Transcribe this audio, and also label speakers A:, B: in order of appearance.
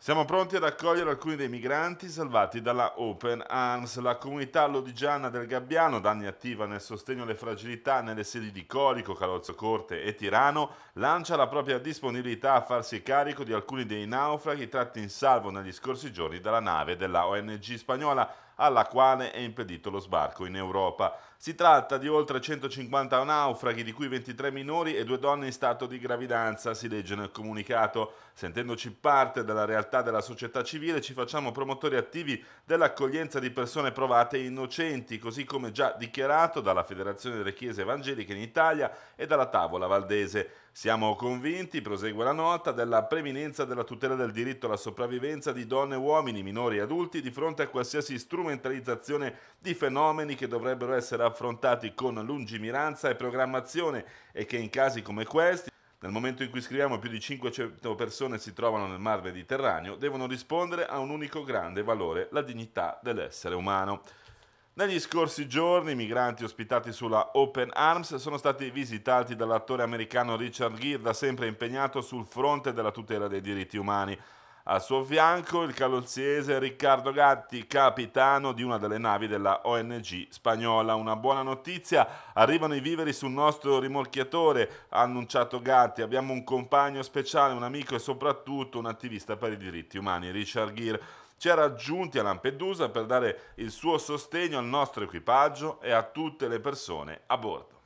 A: Siamo pronti ad accogliere alcuni dei migranti salvati dalla Open Arms. La comunità lodigiana del Gabbiano, da anni attiva nel sostegno alle fragilità nelle sedi di Corico, Calozzo Corte e Tirano, lancia la propria disponibilità a farsi carico di alcuni dei naufraghi tratti in salvo negli scorsi giorni dalla nave della ONG spagnola alla quale è impedito lo sbarco in Europa. Si tratta di oltre 150 naufraghi, di cui 23 minori e due donne in stato di gravidanza, si legge nel comunicato. Sentendoci parte della realtà realtà della società civile ci facciamo promotori attivi dell'accoglienza di persone provate innocenti, così come già dichiarato dalla Federazione delle Chiese Evangeliche in Italia e dalla Tavola Valdese. Siamo convinti, prosegue la nota, della preminenza della tutela del diritto alla sopravvivenza di donne e uomini, minori e adulti di fronte a qualsiasi strumentalizzazione di fenomeni che dovrebbero essere affrontati con lungimiranza e programmazione e che in casi come questi nel momento in cui scriviamo più di 500 persone si trovano nel mar Mediterraneo, devono rispondere a un unico grande valore, la dignità dell'essere umano. Negli scorsi giorni i migranti ospitati sulla Open Arms sono stati visitati dall'attore americano Richard Gere, da sempre impegnato sul fronte della tutela dei diritti umani. Al suo fianco il caloziese Riccardo Gatti, capitano di una delle navi della ONG spagnola. Una buona notizia, arrivano i viveri sul nostro rimorchiatore, ha annunciato Gatti. Abbiamo un compagno speciale, un amico e soprattutto un attivista per i diritti umani, Richard Gere ci ha raggiunti a Lampedusa per dare il suo sostegno al nostro equipaggio e a tutte le persone a bordo.